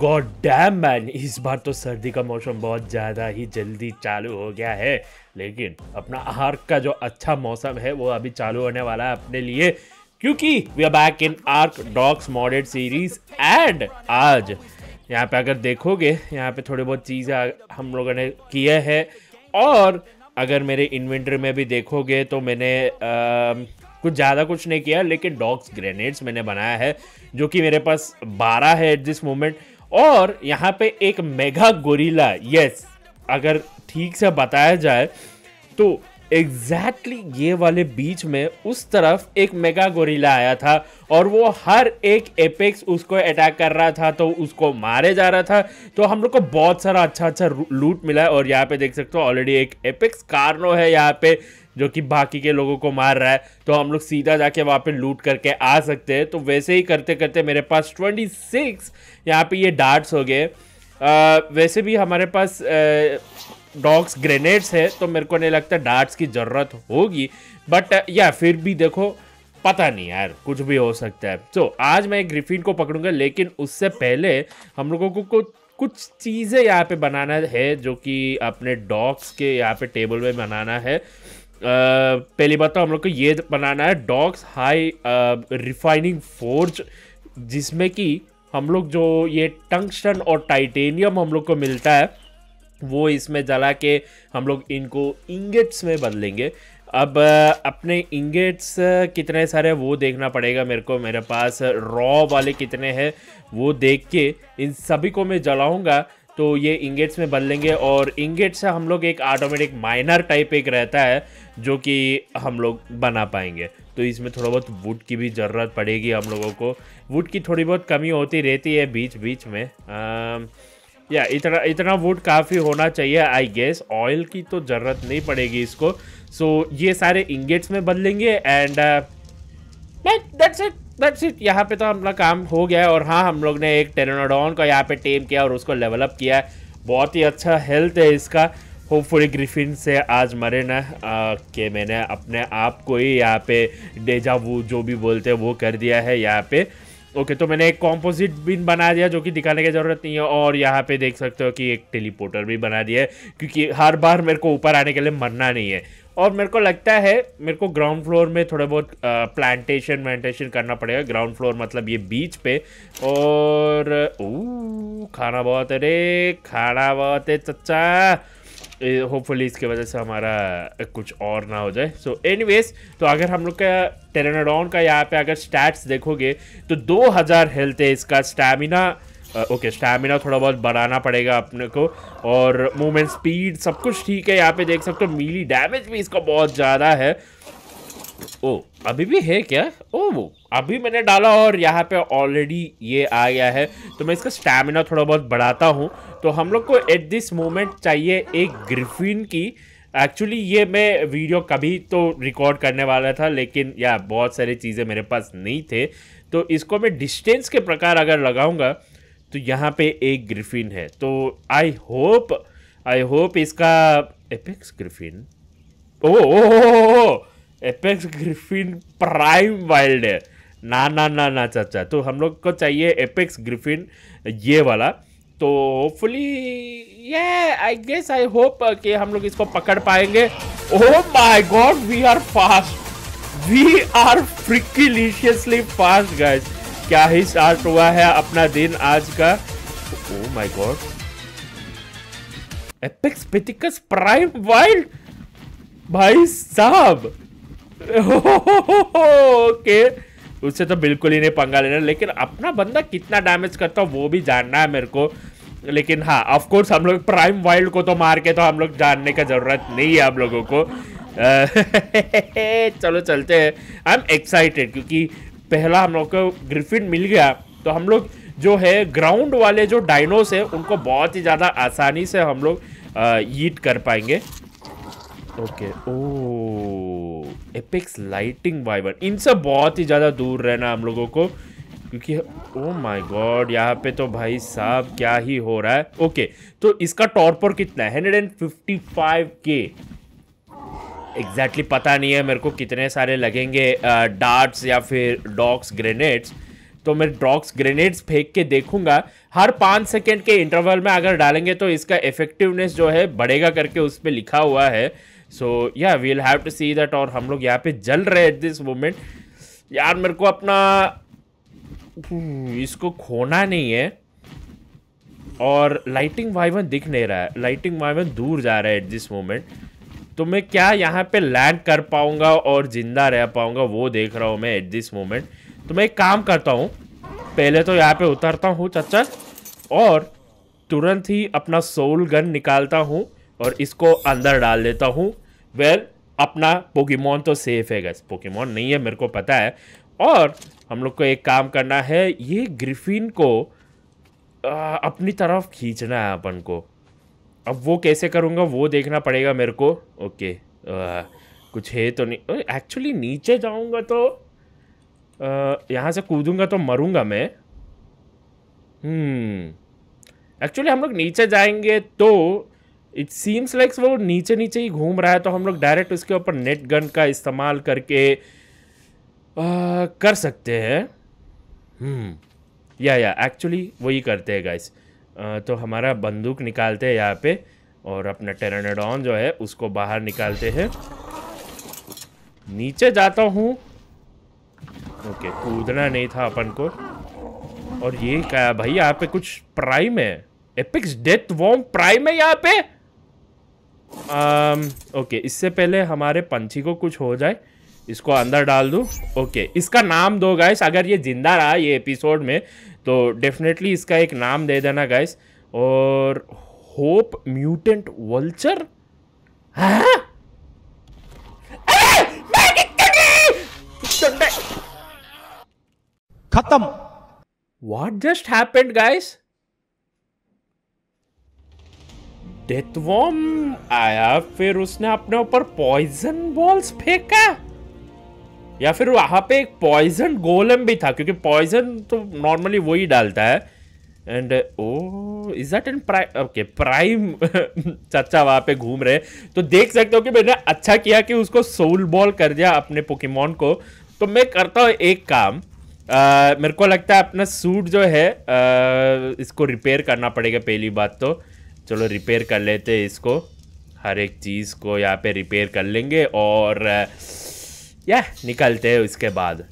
God damn man इस बार तो सर्दी का मौसम बहुत ज़्यादा ही जल्दी चालू हो गया है लेकिन अपना आहार का जो अच्छा मौसम है वो अभी चालू होने वाला है अपने लिए क्योंकि we are back in Ark dogs modded series and आज यहाँ पे अगर देखोगे यहाँ पे थोड़ी बहुत चीज़ें हम लोगों ने किए है और अगर मेरे इन्वेंट्री में भी देखोगे तो मैंने आ, कुछ ज़्यादा कुछ नहीं किया लेकिन डॉग्स ग्रेनेड्स मैंने बनाया है जो कि मेरे पास 12 है एट दिस मोमेंट और यहाँ पे एक मेगा गोरिला यस अगर ठीक से बताया जाए तो एग्जैक्टली exactly ये वाले बीच में उस तरफ एक मेगा गोरिल्ला आया था और वो हर एक एपेक्स उसको अटैक कर रहा था तो उसको मारे जा रहा था तो हम लोग को बहुत सारा अच्छा अच्छा लूट मिला है और यहाँ पे देख सकते हो ऑलरेडी एक एपेक्स कार्नो है यहाँ पे जो कि बाकी के लोगों को मार रहा है तो हम लोग सीधा जाके वहाँ पे लूट करके आ सकते हैं तो वैसे ही करते करते मेरे पास ट्वेंटी सिक्स यहाँ पर ये डार्ट्स हो गए वैसे भी हमारे पास आ, डॉग्स ग्रेनेड्स है तो मेरे को नहीं लगता डार्ट्स की ज़रूरत होगी बट या फिर भी देखो पता नहीं यार कुछ भी हो सकता है तो so, आज मैं ग्रिफिन को पकड़ूंगा लेकिन उससे पहले हम लोगों को कुछ कुछ चीज़ें यहाँ पे बनाना है जो कि अपने डॉग्स के यहाँ पे टेबल में बनाना है आ, पहली बात तो हम लोग को ये बनाना है डॉग्स हाई रिफाइनिंग फोर्ज जिसमें कि हम लोग जो ये टंक्शन और टाइटेनियम हम लोग को मिलता है वो इसमें जला के हम लोग इनको इंगेट्स में बदलेंगे अब अपने इंगेट्स कितने सारे वो देखना पड़ेगा मेरे को मेरे पास रॉ वाले कितने हैं वो देख के इन सभी को मैं जलाऊंगा तो ये इंगेट्स में बदलेंगे और इंगेट्स से हम लोग एक ऑटोमेटिक माइनर टाइप एक रहता है जो कि हम लोग बना पाएंगे तो इसमें थोड़ा बहुत वुड की भी ज़रूरत पड़ेगी हम लोगों को वुड की थोड़ी बहुत कमी होती रहती है बीच बीच में आ, या इतना इतना वुड काफ़ी होना चाहिए आई गेस ऑयल की तो ज़रूरत नहीं पड़ेगी इसको सो so, ये सारे इंगेट्स में बदलेंगे and that's it that's it यहाँ पे तो अपना काम हो गया है और हाँ हम लोग ने एक टेरनाडोन का यहाँ पे टेम किया और उसको लेवलअप किया है बहुत ही अच्छा हेल्थ है इसका होपफुली ग्रिफिन से आज मरे ना uh, कि मैंने अपने आप को ही यहाँ पे डेजा वो जो भी बोलते हैं वो कर दिया है यहाँ पे ओके तो मैंने एक कॉम्पोजिट बिन बना दिया जो कि दिखाने की ज़रूरत नहीं है और यहाँ पे देख सकते हो कि एक टेलीपोर्टर भी बना दिया है क्योंकि हर बार मेरे को ऊपर आने के लिए मरना नहीं है और मेरे को लगता है मेरे को ग्राउंड फ्लोर में थोड़ा बहुत प्लांटेशन वेंटेशन करना पड़ेगा ग्राउंड फ्लोर मतलब ये बीच पे और ओ, खाना बहुत है रे खाना बहुत है चचा होपफुली इसके वजह से हमारा कुछ और ना हो जाए सो so एनीवेज तो अगर हम लोग का टेरेनाडॉन का यहाँ पे अगर स्टैट्स देखोगे तो 2000 हेल्थ है इसका स्टैमिना ओके स्टैमिना थोड़ा बहुत बढ़ाना पड़ेगा अपने को और मूवमेंट स्पीड सब कुछ ठीक है यहाँ पे देख सकते हो मीली डैमेज भी इसका बहुत ज़्यादा है ओ oh, अभी भी है क्या ओ अभी मैंने डाला और यहाँ पे ऑलरेडी ये आ गया है तो मैं इसका स्टैमिना थोड़ा बहुत बढ़ाता हूँ तो हम लोग को एट दिस मोमेंट चाहिए एक ग्रिफिन की एक्चुअली ये मैं वीडियो कभी तो रिकॉर्ड करने वाला था लेकिन या बहुत सारी चीज़ें मेरे पास नहीं थे तो इसको मैं डिस्टेंस के प्रकार अगर लगाऊँगा तो यहाँ पर एक ग्रिफिन है तो आई होप आई होप इसका apex griffin oh, oh, oh, oh, oh, oh, oh apex griffin prime wild है ना ना ना ना चाचा तो हम लोग को चाहिए एपेक्स ग्रिफिन ये वाला तो होपफुली ये आई गेस आई होप कि हम लोग इसको पकड़ पाएंगे oh my god we are fast we are frickliciously fast guys क्या ही स्टार्ट हुआ है अपना दिन आज का ओह माय गॉड एपेक्स पेटिकस प्राइम वाइल्ड भाई साहब ओके उससे तो बिल्कुल ही नहीं पंगा लेना लेकिन अपना बंदा कितना डैमेज करता है वो भी जानना है मेरे को लेकिन हाँ ऑफकोर्स हम लोग प्राइम वाइल्ड को तो मार के तो हम लोग जानने का ज़रूरत नहीं है आप लोगों को चलो चलते हैं आई एम एक्साइटेड क्योंकि पहला हम लोग को ग्रिफिन मिल गया तो हम लोग जो है ग्राउंड वाले जो डाइनोस है उनको बहुत ही ज़्यादा आसानी से हम लोग ईट कर पाएंगे ओके ओ एपेक्स लाइटिंग वाइबर इन सब बहुत ही ज़्यादा दूर रहना हम लोगों को क्योंकि ओ माय गॉड यहाँ पे तो भाई साहब क्या ही हो रहा है ओके तो इसका टॉर्पर कितना है hundred and fifty five K exactly पता नहीं है मेरे को कितने सारे लगेंगे डार्ट्स या फिर डॉक्स ग्रेनेड्स तो मैं ड्रॉक्स ग्रेनेड्स फेंक के देखूंगा हर पाँच सेकेंड के इंटरवल में अगर डालेंगे तो इसका इफेक्टिवनेस जो है बढ़ेगा करके उस पर लिखा हुआ है so yeah we'll have to see that और हम लोग यहाँ पे जल रहे एट दिस मोमेंट यार मेरे को अपना हम्म, इसको खोना नहीं है और लाइटिंग वाइवन दिख नहीं रहा है लाइटिंग वाइवन दूर जा रहा है एट दिस मोमेंट तो मैं क्या यहाँ पे लैंड कर पाऊँगा और ज़िंदा रह पाऊँगा वो देख रहा हूँ मैं एट दिस मोमेंट तो मैं एक काम करता हूँ पहले तो यहाँ पे उतरता हूँ चचा और तुरंत ही अपना सोल गन निकालता हूँ और इसको अंदर डाल देता हूँ वेल अपना पोकेमोन तो सेफ है गैस पोकेमोन नहीं है मेरे को पता है और हम लोग को एक काम करना है ये ग्रिफिन को आ, अपनी तरफ खींचना है अपन को अब वो कैसे करूँगा वो देखना पड़ेगा मेरे को ओके आ, कुछ है तो नहीं एक्चुअली नीचे जाऊँगा तो यहाँ से कूदूंगा तो मरूँगा मैं हम्म एक्चुअली हम लोग नीचे जाएंगे तो इट सीम्स लाइक वो नीचे नीचे ही घूम रहा है तो हम लोग डायरेक्ट उसके ऊपर नेट गन का इस्तेमाल करके आ, कर सकते हैं या या एक्चुअली वही करते हैं गाइस तो हमारा बंदूक निकालते हैं यहाँ पे और अपना टेरनाडॉन जो है उसको बाहर निकालते हैं नीचे जाता हूँ ओके कूदना नहीं था अपन को और ये क्या भाई यहाँ पे कुछ प्राइम है एपिक्स डेथ वॉम प्राइम है यहाँ पे आम, um, ओके इससे पहले हमारे पंछी को कुछ हो जाए इसको अंदर डाल दूँ ओके इसका नाम दो गाइस अगर ये ज़िंदा रहा ये एपिसोड में तो डेफिनेटली इसका एक नाम दे देना गाइस और होप म्यूटेंट वल्चर खत्म what just happened guys death worm आया फिर उसने अपने ऊपर पॉइजन बॉल्स फेंका या फिर वहां पे एक पॉइजन गोलम भी था क्योंकि पॉइजन तो नॉर्मली वही डालता है and oh is that an prime okay prime चाचा वहां पे घूम रहे तो देख सकते हो कि मैंने अच्छा किया कि उसको सोल बॉल कर दिया अपने पोकेमोन को तो मैं करता हूँ एक काम Uh, मेरे को लगता है अपना सूट जो है uh, इसको रिपेयर करना पड़ेगा पहली बात तो चलो रिपेयर कर लेते हैं इसको हर एक चीज़ को यहाँ पे रिपेयर कर लेंगे और या निकलते हैं उसके बाद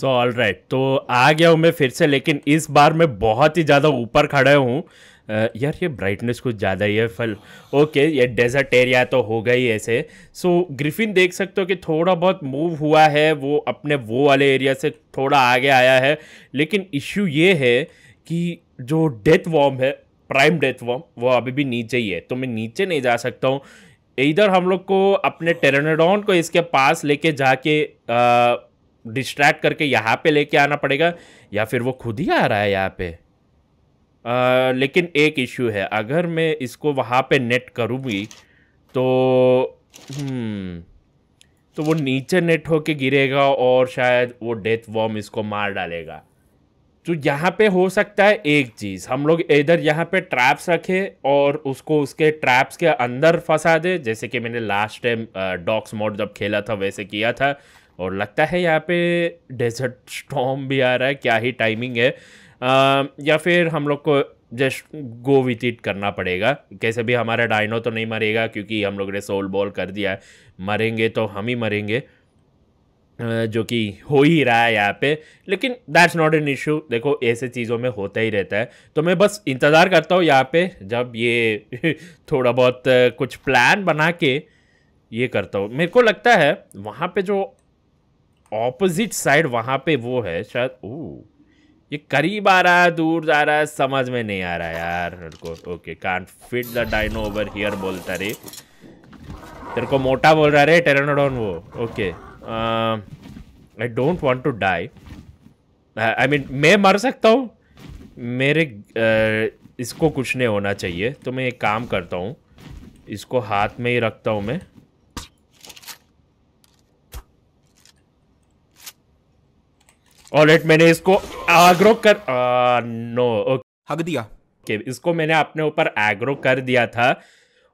सो ऑल राइट तो आ गया हूँ मैं फिर से लेकिन इस बार मैं बहुत ही ज़्यादा ऊपर खड़े हूँ यार ये ब्राइटनेस कुछ ज़्यादा ही है फल ओके ये डेजर्ट एरिया तो हो ही ऐसे सो so, ग्रिफिन देख सकते हो कि थोड़ा बहुत मूव हुआ है वो अपने वो वाले एरिया से थोड़ा आगे आया है लेकिन इश्यू ये है कि जो डेथ वॉम है प्राइम डेथ वो वो अभी भी नीचे ही है तो मैं नीचे नहीं जा सकता हूँ इधर हम लोग को अपने टेरानोडॉन को इसके पास लेके जाके डिस्ट्रैक्ट करके यहाँ पे लेके आना पड़ेगा या फिर वो खुद ही आ रहा है यहाँ पे आ, लेकिन एक इश्यू है अगर मैं इसको वहाँ पे नेट करूँगी तो हम्म, तो वो नीचे नेट होके गिरेगा और शायद वो डेथ वॉम इसको मार डालेगा तो यहाँ पे हो सकता है एक चीज़ हम लोग इधर यहाँ पे ट्रैप्स रखे और उसको उसके ट्रैप्स के अंदर फंसा दे जैसे कि मैंने लास्ट टाइम डॉक्स मोड जब खेला था वैसे किया था और लगता है यहाँ पे डेजर्ट स्टॉम भी आ रहा है क्या ही टाइमिंग है आ, या फिर हम लोग को जस्ट गो विथ इट करना पड़ेगा कैसे भी हमारा डायनो तो नहीं मरेगा क्योंकि हम लोग ने सोल बॉल कर दिया है मरेंगे तो हम ही मरेंगे जो कि हो ही रहा है यहाँ पे लेकिन दैट्स नॉट एन इशू देखो ऐसे चीज़ों में होता ही रहता है तो मैं बस इंतज़ार करता हूँ यहाँ पे जब ये थोड़ा बहुत कुछ प्लान बना के ये करता हूँ मेरे को लगता है वहाँ पे जो ऑपोजिट साइड वहाँ पे वो है शायद ओ ये करीब आ रहा है दूर जा रहा है समझ में नहीं आ रहा यार मेरे को okay can't fit the dino over here बोलता रे तेरे को मोटा बोल रहा रे टेरनाडोन वो okay okay. I don't want to die I mean मैं मर सकता हूँ मेरे uh, इसको कुछ नहीं होना चाहिए तो मैं एक काम करता हूँ इसको हाथ में ही रखता हूँ मैं लेट मैंने इसको आग्रो कर नो uh, ओके हग दिया okay, इसको मैंने अपने ऊपर एग्रो कर दिया था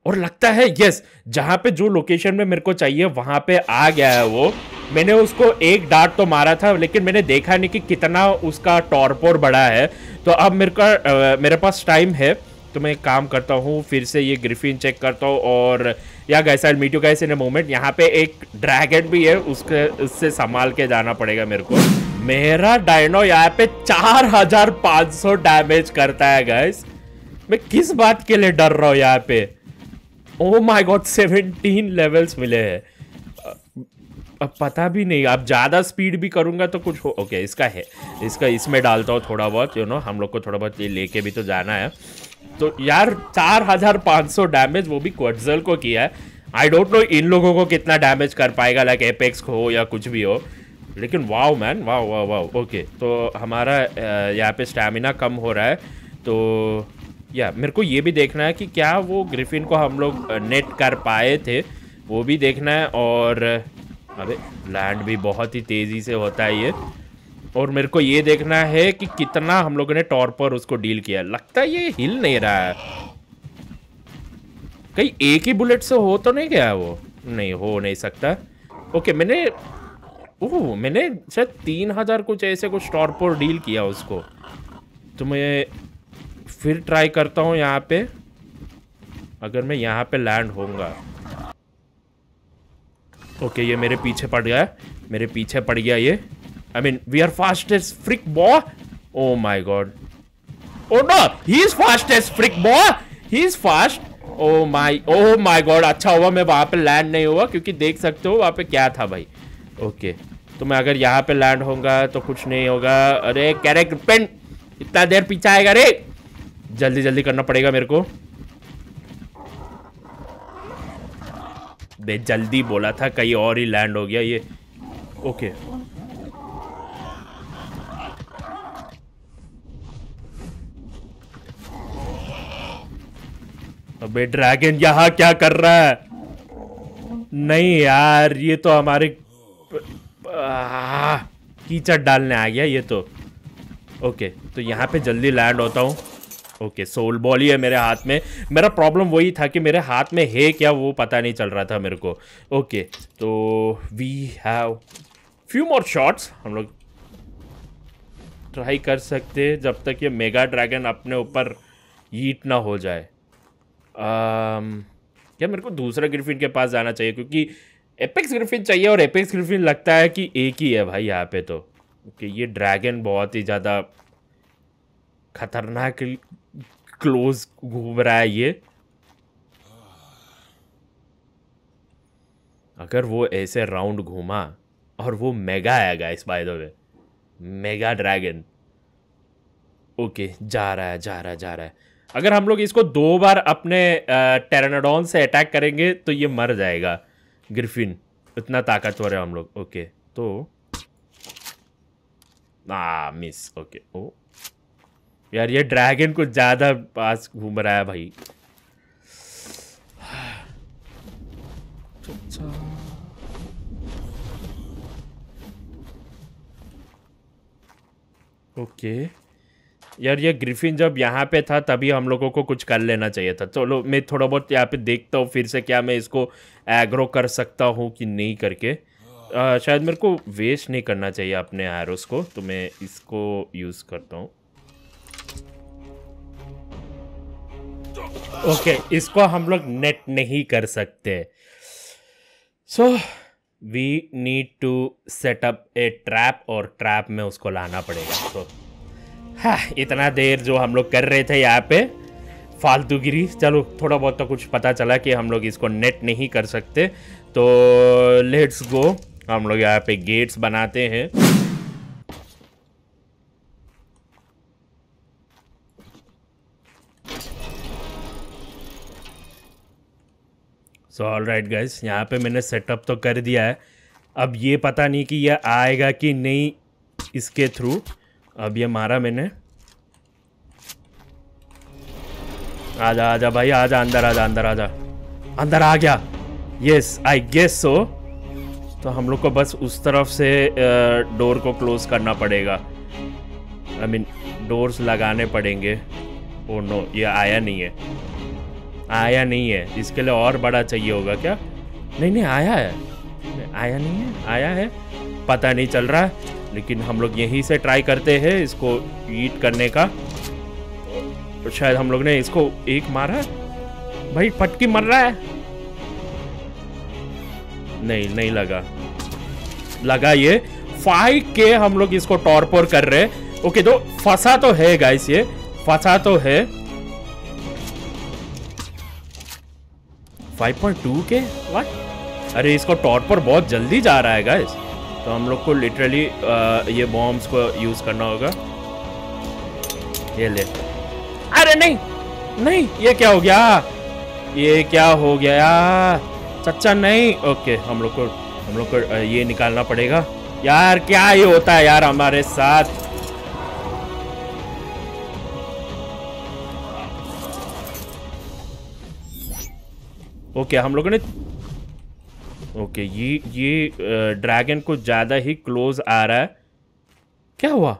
और लगता है यस जहां पे जो लोकेशन में मेरे को चाहिए वहां पे आ गया है वो मैंने उसको एक डार्ट तो मारा था लेकिन मैंने देखा नहीं कि कितना उसका टॉरपोर बढ़ा है तो अब मेरे का मेरे पास टाइम है तो मैं काम करता हूँ फिर से ये ग्रिफिन चेक करता हूँ और yeah guys meet you guys in a moment यहाँ पे एक ड्रैगन भी है उसके उससे संभाल के जाना पड़ेगा मेरे को मेरा डायनो यहाँ पे 4500 डैमेज करता है गैस मैं किस बात के लिए डर रहा हूँ यहाँ पे oh my god seventeen levels मिले हैं अब पता भी नहीं अब ज़्यादा स्पीड भी करूँगा तो कुछ हो ओके इसका है इसका इसमें डालता हूँ थोड़ा बहुत यू नो हम लोग को थोड़ा बहुत ये लेके भी तो जाना है तो यार चार हज़ार पाँच सौ डैमेज वो भी क्वजल को किया है आई डोंट नो इन लोगों को कितना डैमेज कर पाएगा लाइक एपेक्स हो या कुछ भी हो लेकिन wow man wow wow wow okay तो हमारा यहाँ पे स्टैमिना कम हो रहा है तो या मेरे को ये भी देखना है कि क्या वो ग्रिफिन को हम लोग नेट कर पाए थे वो भी देखना है और अरे लैंड भी बहुत ही तेज़ी से होता है ये और मेरे को ये देखना है कि कितना हम लोगों ने टॉर पर उसको डील किया लगता है ये हिल नहीं रहा है कहीं एक ही बुलेट से हो तो नहीं गया वो नहीं हो नहीं सकता ओके मैंने ओह मैंने शायद तीन हज़ार कुछ ऐसे कुछ पर डील किया उसको तो मैं फिर ट्राई करता हूँ यहाँ पे अगर मैं यहाँ पे लैंड होऊंगा ओके ये मेरे पीछे पड़ गया मेरे पीछे पड़ गया ये I mean we are fastest frick bro oh my god oh no he is fastest frick bro he is fast oh my oh my god अच्छा हुआ मैं वहाँ पे लैंड नहीं हुआ क्योंकि देख सकते हो वहाँ पे क्या था भाई ओके तो मैं अगर यहाँ पे लैंड होगा तो कुछ नहीं होगा अरे कैरेक्ट पेंट इतना देर पीछा आएगा रे जल्दी जल्दी करना पड़ेगा मेरे को बे जल्दी बोला था कहीं और ही लैंड हो गया ये ओके अबे ड्रैगन यहाँ क्या कर रहा है नहीं यार ये तो हमारे कीचड़ डालने आ गया ये तो ओके तो यहाँ पे जल्दी लैंड होता हूँ ओके सोल बॉल ही है मेरे हाथ में मेरा प्रॉब्लम वही था कि मेरे हाथ में है क्या वो पता नहीं चल रहा था मेरे को ओके तो we have few more shots हम लोग ट्राई कर सकते हैं जब तक ये मेगा ड्रैगन अपने ऊपर ईट ना हो जाए um, क्या मेरे को दूसरा ग्रिफिन के पास जाना चाहिए क्योंकि एपेक्स ग्रिफिन चाहिए और एपेक्स ग्रिफिन लगता है कि एक ही है भाई यहाँ पे तो कि ये ड्रैगन बहुत ही ज़्यादा खतरनाक क्लोज घूम रहा है ये अगर वो ऐसे राउंड घूमा और वो मेगा आया guys by the way mega dragon okay जा रहा है जा रहा है जा रहा है अगर हम लोग इसको दो बार अपने टेरानाडोन से अटैक करेंगे तो ये मर जाएगा ग्रिफिन इतना ताकतवर है हम लोग ओके तो आ मिस ओके ओ यार ये ड्रैगन कुछ ज़्यादा पास घूम रहा है भाई ओके यार ये ग्रिफिन जब यहाँ पे था तभी हम लोगों को कुछ कर लेना चाहिए था चलो मैं थोड़ा बहुत यहाँ पे देखता हूँ फिर से क्या मैं इसको एग्रो कर सकता हूँ कि नहीं करके आ, शायद मेरे को वेस्ट नहीं करना चाहिए अपने एरोस को तो मैं इसको यूज़ करता हूँ ओके okay, इसको हम लोग नेट नहीं कर सकते so we need to setup a trap और ट्रैप में उसको लाना पड़ेगा तो हाँ इतना देर जो हम लोग कर रहे थे यहाँ पे फालतूगिरी चलो थोड़ा बहुत तो कुछ पता चला कि हम लोग इसको नेट नहीं कर सकते तो लेट्स गो हम लोग यहाँ पे गेट्स बनाते हैं सो ऑल राइट गाइज यहाँ पे मैंने सेटअप तो कर दिया है अब ये पता नहीं कि यह आएगा कि नहीं इसके थ्रू अब ये मारा मैंने आजा आजा भाई आजा अंदर आजा अंदर आजा अंदर आ गया यस आई गेस सो तो हम लोग को बस उस तरफ से डोर को क्लोज करना पड़ेगा आई मीन डोर्स लगाने पड़ेंगे ओ oh नो ये आया नहीं है आया नहीं है इसके लिए और बड़ा चाहिए होगा क्या नहीं नहीं आया है नहीं, आया नहीं है आया है पता नहीं चल रहा लेकिन हम लोग यहीं से ट्राई करते हैं इसको ईट करने का तो शायद हम लोग ने इसको एक मारा भाई फटकी मर रहा है नहीं नहीं लगा लगा ये फाइव के हम लोग इसको टॉर्पोर कर रहे ओके तो फंसा तो है गाइस ये फंसा तो है 5.2 के वाट अरे इसको टॉट पर बहुत जल्दी जा रहा है गाइस तो हम लोग को लिटरली ये बॉम्ब्स को यूज़ करना होगा ये ले अरे नहीं नहीं ये क्या हो गया ये क्या हो गया चच्चा नहीं ओके हम लोग को हम लोग को ये निकालना पड़ेगा यार क्या ये होता है यार हमारे साथ ओके हम लोगों ने ओके ये ये ड्रैगन को ज़्यादा ही क्लोज आ रहा है क्या हुआ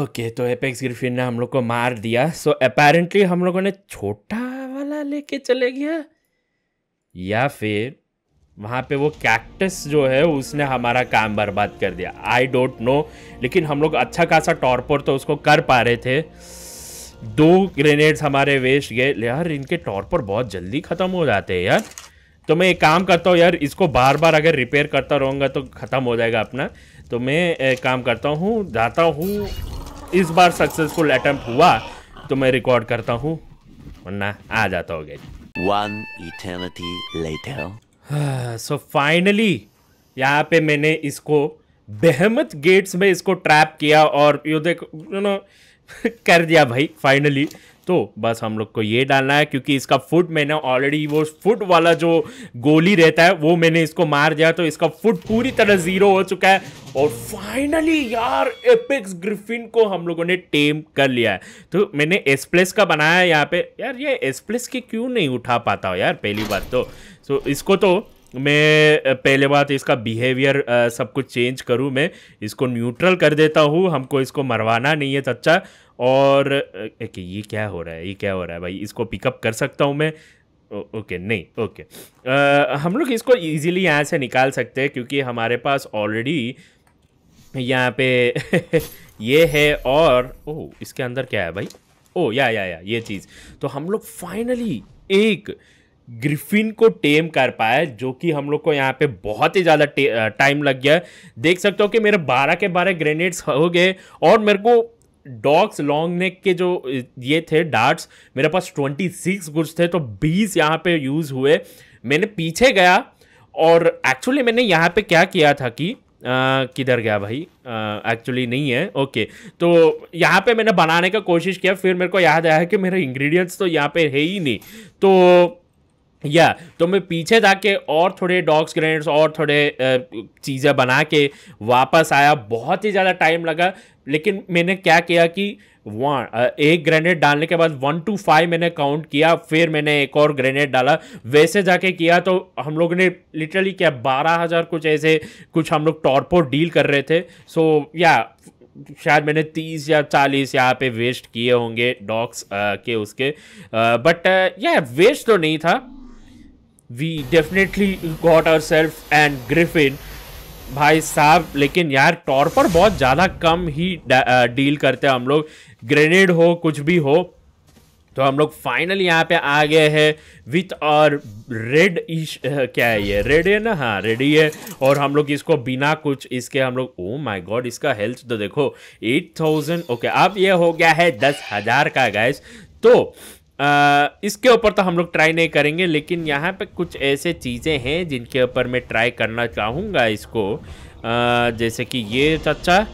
ओके तो एपेक्स ग्रिफिन ने हम लोग को मार दिया सो अपेरेंटली हम लोगों ने छोटा वाला लेके चले गया या फिर वहाँ पे वो कैक्टस जो है उसने हमारा काम बर्बाद कर दिया आई डोंट नो लेकिन हम लोग अच्छा खासा टॉर्पर तो उसको कर पा रहे थे दो ग्रेनेड्स हमारे वेस्ट गए यार इनके टॉर पर बहुत जल्दी ख़त्म हो जाते हैं यार तो मैं एक काम करता हूँ यार इसको बार बार अगर रिपेयर करता रहूँगा तो ख़त्म हो जाएगा अपना तो मैं एक काम करता हूँ जाता हूँ इस बार सक्सेसफुल अटैम्प्ट हुआ तो मैं रिकॉर्ड करता हूँ वरना आ जाता हो गया सो फाइनली यहाँ पे मैंने इसको बेहमत गेट्स में इसको ट्रैप किया और यू देखो यू नो कर दिया भाई फाइनली तो बस हम लोग को ये डालना है क्योंकि इसका फुट मैंने ऑलरेडी वो फुट वाला जो गोली रहता है वो मैंने इसको मार दिया तो इसका फुट पूरी तरह जीरो हो चुका है और फाइनली यार एपिक्स ग्रिफिन को हम लोगों ने टेम कर लिया है तो मैंने एसप्लेस का बनाया है यहाँ पे यार ये एसप्लेस के क्यों नहीं उठा पाता हो यार पहली बात तो सो तो इसको तो मैं पहले बात इसका बिहेवियर सब कुछ चेंज करूँ मैं इसको न्यूट्रल कर देता हूँ हमको इसको मरवाना नहीं है सच्चा और ओके ये क्या हो रहा है ये क्या हो रहा है भाई इसको पिकअप कर सकता हूँ मैं ओ, ओके नहीं ओके आ, हम लोग इसको इजीली यहाँ से निकाल सकते हैं क्योंकि हमारे पास ऑलरेडी यहाँ पे ये है और ओह इसके अंदर क्या है भाई ओ या या या ये चीज़ तो हम लोग फाइनली एक ग्रिफिन को टेम कर पाया जो कि हम लोग को यहाँ पे बहुत ही ज़्यादा टाइम लग गया है देख सकते हो कि मेरे 12 के 12 ग्रेनेड्स हो गए और मेरे को डॉग्स लॉन्ग नेक के जो ये थे डार्ट्स मेरे पास 26 गुड्स थे तो 20 यहाँ पे यूज़ हुए मैंने पीछे गया और एक्चुअली मैंने यहाँ पे क्या किया था कि किधर गया भाई एक्चुअली नहीं है ओके तो यहाँ पे मैंने बनाने का कोशिश किया फिर मेरे को याद आया कि मेरे इंग्रेडिएंट्स तो यहाँ पे है ही नहीं तो या yeah, तो मैं पीछे जाके और थोड़े डॉग्स ग्रेनेड्स और थोड़े चीज़ें बना के वापस आया बहुत ही ज़्यादा टाइम लगा लेकिन मैंने क्या किया कि वन एक ग्रेनेड डालने के बाद वन टू फाइव मैंने काउंट किया फिर मैंने एक और ग्रेनेड डाला वैसे जाके किया तो हम लोग ने लिटरली क्या बारह हज़ार कुछ ऐसे कुछ हम लोग टॉर्पो डील कर रहे थे सो so, या yeah, शायद मैंने तीस या चालीस यहाँ पे वेस्ट किए होंगे डॉग्स के उसके बट या वेस्ट तो नहीं था we definitely got our self and griffin भाई साहब लेकिन यार टॉर पर बहुत ज़्यादा कम ही डील करते हैं हम लोग ग्रेनेड हो कुछ भी हो तो हम लोग फाइनल यहाँ पे आ गए हैं विथ और रेड इश क्या है ये रेड है ना हाँ रेड ही है और हम लोग इसको बिना कुछ इसके हम लोग ओ माय गॉड इसका हेल्थ तो देखो एट थाउजेंड ओके अब ये हो गया है दस हज़ार का गैस तो इसके ऊपर तो हम लोग ट्राई नहीं करेंगे लेकिन यहाँ पे कुछ ऐसे चीज़ें हैं जिनके ऊपर मैं ट्राई करना चाहूँगा इसको आ, जैसे कि ये चच्चा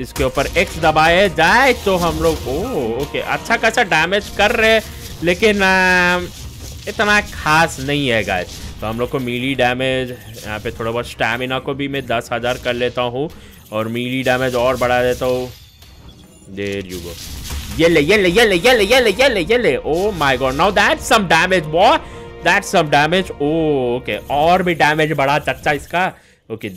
इसके ऊपर एक्स दबाए जाए तो हम लोग ओ ओके अच्छा खासा डैमेज कर रहे लेकिन आ, इतना खास नहीं है गाय तो हम लोग को मीली डैमेज यहाँ पे थोड़ा बहुत स्टैमिना को भी मैं दस हज़ार कर लेता हूँ और मीली डैमेज और बढ़ा देता हूँ there you go yelle yelle yelle yelle yelle yelle yelle Oh my god. Now that's some damage, boy. That's some damage. Oh, okay. और भी damage bada chacha iska okay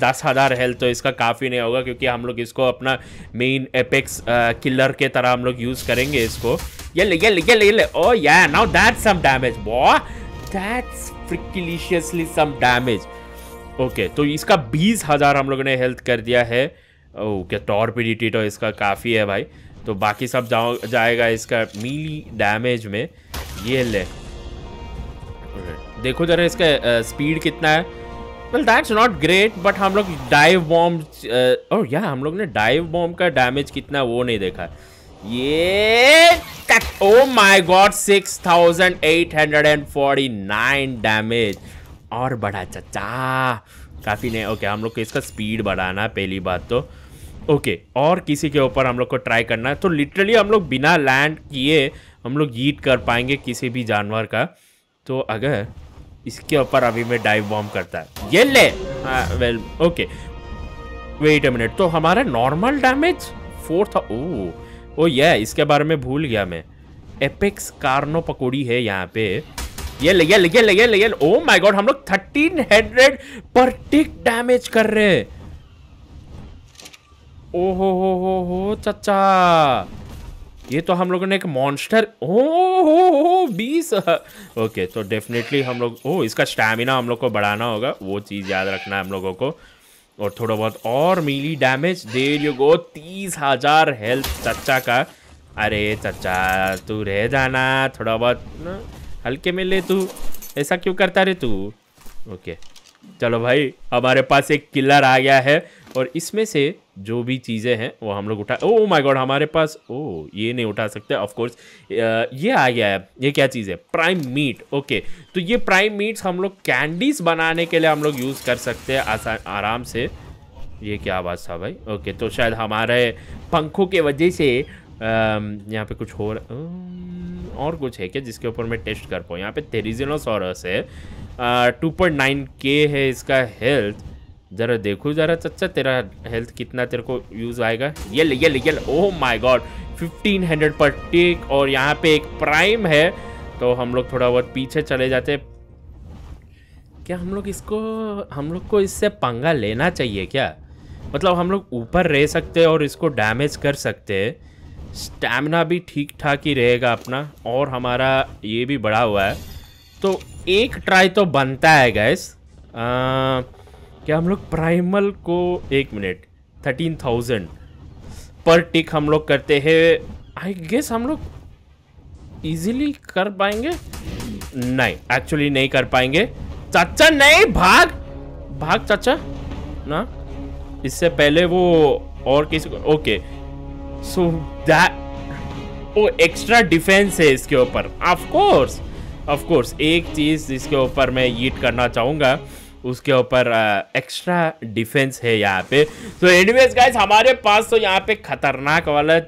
दस हज़ार हेल्थ तो इसका काफ़ी नहीं होगा क्योंकि हम लोग इसको अपना मेन एपेक्स किलर के तरह हम लोग यूज़ करेंगे इसको ये ले ये ले ये ले ये ले oh yeah now that's some damage bro that's frickliciously some damage okay तो इसका बीस हज़ार हम लोगों ने हेल्थ कर दिया है ओके oh, टॉर्पिडिटी तो इसका काफ़ी है भाई तो बाकी सब जाओ जाएगा इसका मीली डैमेज में ये ले देखो जरा इसका आ, स्पीड कितना है well that's not great but हम लोग डाइव बॉम्ब और यार हम लोग ने डाइव बॉम्ब का डैमेज कितना वो नहीं देखा ये ओ माय गॉड 6849 डैमेज और बड़ा चचा काफ़ी नहीं ओके okay, हम लोग को इसका स्पीड बढ़ाना पहली बात तो ओके okay, और किसी के ऊपर हम लोग को ट्राई करना है तो लिटरली हम लोग बिना लैंड किए हम लोग ईट कर पाएंगे किसी भी जानवर का तो अगर इसके ऊपर अभी मैं डाइव बॉम्ब करता है ये ले well okay wait a minute तो हमारा नॉर्मल डैमेज फोर था ओ ओ ये इसके बारे में भूल गया मैं एपेक्स कार्नो पकौड़ी है यहाँ पे ये ले ये ले ये ले ये ले ओ माय गॉड हम लोग थर्टीन हंड्रेड पर टिक डैमेज कर रहे हैं ओहो हो हो हो चचा ये तो हम लोगों ने एक मॉन्स्टर ओ हो हो बीस ओके तो डेफिनेटली हम लोग ओ इसका स्टैमिना हम लोग को बढ़ाना होगा वो चीज़ याद रखना है हम लोगों को और थोड़ा बहुत और मिली डैमेज देर यू गो तीस हजार हेल्थ चचा का अरे चचा तू रह जाना थोड़ा बहुत हल्के में ले तू ऐसा क्यों करता रे तू ओके चलो भाई हमारे पास एक किलर आ गया है और इसमें से जो भी चीज़ें हैं वो हम लोग उठा ओ माय oh गॉड हमारे पास ओ ये नहीं उठा सकते ऑफ कोर्स ये आ गया है ये क्या चीज़ है प्राइम मीट ओके तो ये प्राइम मीट्स हम लोग कैंडीज बनाने के लिए हम लोग यूज़ कर सकते हैं आसान आराम से ये क्या बात था भाई ओके तो शायद हमारे पंखों के वजह से यहाँ पे कुछ हो रहा और कुछ है क्या जिसके ऊपर मैं टेस्ट कर पाऊँ यहाँ पे थेरिजिनोसॉरस है टू पॉइंट नाइन के है इसका हेल्थ जरा देखो जरा चच्चा तेरा हेल्थ कितना तेरे को यूज़ आएगा ये ले ये ये ओह माय गॉड 1500 पर टिक और यहाँ पे एक प्राइम है तो हम लोग थोड़ा बहुत पीछे चले जाते क्या हम लोग इसको हम लोग को इससे पंगा लेना चाहिए क्या मतलब हम लोग ऊपर रह सकते हैं और इसको डैमेज कर सकते हैं स्टैमिना भी ठीक ठाक ही रहेगा अपना और हमारा ये भी बड़ा हुआ है तो एक ट्राई तो बनता है गैस क्या हम लोग प्राइमल को एक मिनट थर्टीन थाउजेंड पर टिक हम लोग करते हैं आई गेस हम लोग इजीली कर पाएंगे नहीं एक्चुअली नहीं कर पाएंगे चाचा नहीं भाग भाग चाचा ना इससे पहले वो और किसी को ओके सो दैट वो एक्स्ट्रा डिफेंस है इसके ऊपर ऑफ कोर्स ऑफ कोर्स एक चीज़ जिसके ऊपर मैं ईट करना चाहूंगा उसके ऊपर एक्स्ट्रा डिफेंस है यहाँ पे तो एनीवेज गाइस हमारे पास तो यहाँ पे खतरनाक वाला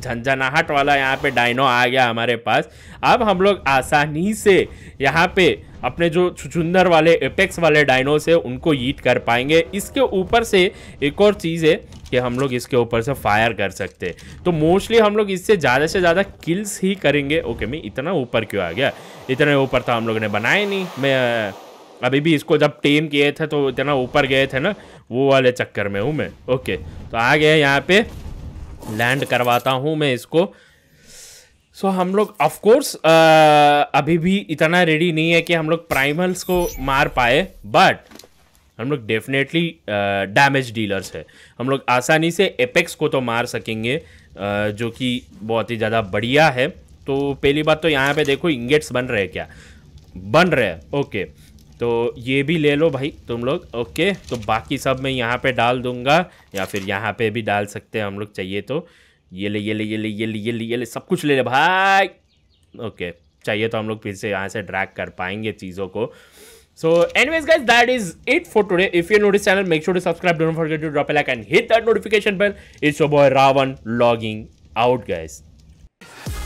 झंझनाहट वाला यहाँ पे डायनो आ गया हमारे पास अब हम लोग आसानी से यहाँ पे अपने जो छुचुंदर वाले एपेक्स वाले डायनो से उनको ईट कर पाएंगे इसके ऊपर से एक और चीज़ है कि हम लोग इसके ऊपर से फायर कर सकते हैं तो मोस्टली हम लोग इससे ज़्यादा से ज़्यादा किल्स ही करेंगे ओके मैं इतना ऊपर क्यों आ गया इतने ऊपर तो हम लोग ने बनाए नहीं मैं अभी भी इसको जब टेम किए थे तो इतना ऊपर गए थे ना वो वाले चक्कर में हूँ मैं ओके तो आ गया यहाँ पे लैंड करवाता हूँ मैं इसको सो हम लोग ऑफकोर्स अभी भी इतना रेडी नहीं है कि हम लोग प्राइमल्स को मार पाए बट हम लोग डेफिनेटली डैमेज डीलर्स है हम लोग आसानी से एपेक्स को तो मार सकेंगे आ, जो कि बहुत ही ज़्यादा बढ़िया है तो पहली बात तो यहाँ पे देखो इंगेट्स बन रहे क्या बन रहे ओके okay. तो ये भी ले लो भाई तुम लोग ओके तो बाकी सब मैं यहाँ पे डाल दूंगा या फिर यहाँ पे भी डाल सकते हैं हम लोग चाहिए तो ये ले ये ले ये ले ये ले ये ले ये ले सब कुछ ले ले भाई ओके चाहिए तो हम लोग फिर से यहाँ से ड्रैग कर पाएंगे चीज़ों को so anyways guys that is it for today if you notice channel make sure subscribe डोट for to drop like and hit that notification bell it's boy Ravan logging out guys